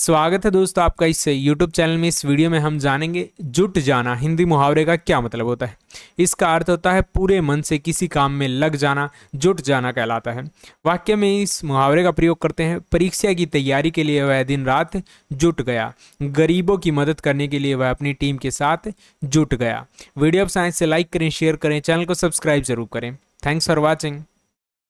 स्वागत है दोस्तों आपका इस YouTube चैनल में इस वीडियो में हम जानेंगे जुट जाना हिंदी मुहावरे का क्या मतलब होता है इसका अर्थ होता है पूरे मन से किसी काम में लग जाना जुट जाना कहलाता है वाक्य में इस मुहावरे का प्रयोग करते हैं परीक्षा की तैयारी के लिए वह दिन रात जुट गया गरीबों की मदद करने के लिए वह अपनी टीम के साथ जुट गया वीडियो आप साइंस से लाइक करें शेयर करें चैनल को सब्सक्राइब जरूर करें थैंक्स फॉर वॉचिंग